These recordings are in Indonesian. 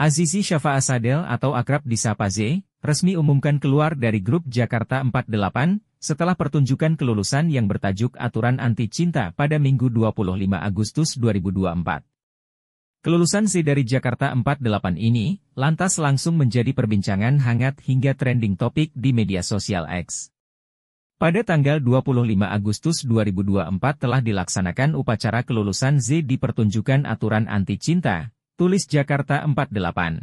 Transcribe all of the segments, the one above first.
Azizi Syafa Asadel atau akrab disapa Z, resmi umumkan keluar dari grup Jakarta 48 setelah pertunjukan kelulusan yang bertajuk Aturan Anti Cinta pada Minggu 25 Agustus 2024. Kelulusan Z dari Jakarta 48 ini lantas langsung menjadi perbincangan hangat hingga trending topik di media sosial X. Pada tanggal 25 Agustus 2024 telah dilaksanakan upacara kelulusan Z di pertunjukan aturan anti cinta tulis Jakarta 48.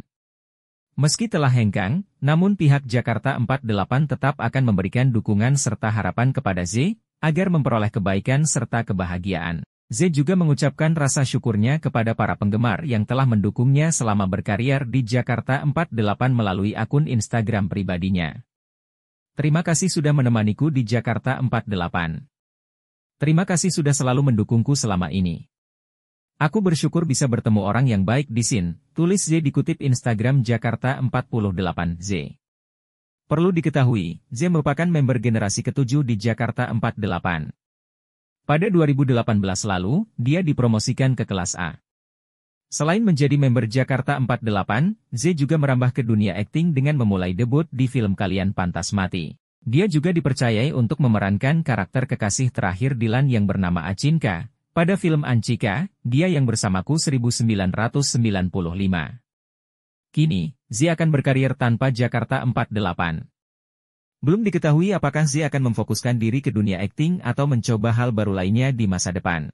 Meski telah hengkang, namun pihak Jakarta 48 tetap akan memberikan dukungan serta harapan kepada Z, agar memperoleh kebaikan serta kebahagiaan. Z juga mengucapkan rasa syukurnya kepada para penggemar yang telah mendukungnya selama berkarier di Jakarta 48 melalui akun Instagram pribadinya. Terima kasih sudah menemaniku di Jakarta 48. Terima kasih sudah selalu mendukungku selama ini. Aku bersyukur bisa bertemu orang yang baik di sini. tulis Z dikutip Instagram Jakarta 48 Z. Perlu diketahui, Z merupakan member generasi ketujuh di Jakarta 48. Pada 2018 lalu, dia dipromosikan ke kelas A. Selain menjadi member Jakarta 48, Z juga merambah ke dunia akting dengan memulai debut di film Kalian Pantas Mati. Dia juga dipercayai untuk memerankan karakter kekasih terakhir Dilan yang bernama Acinka, pada film Ancika, dia yang bersamaku 1995. Kini, Zia akan berkarier tanpa Jakarta 48. Belum diketahui apakah Zia akan memfokuskan diri ke dunia akting atau mencoba hal baru lainnya di masa depan.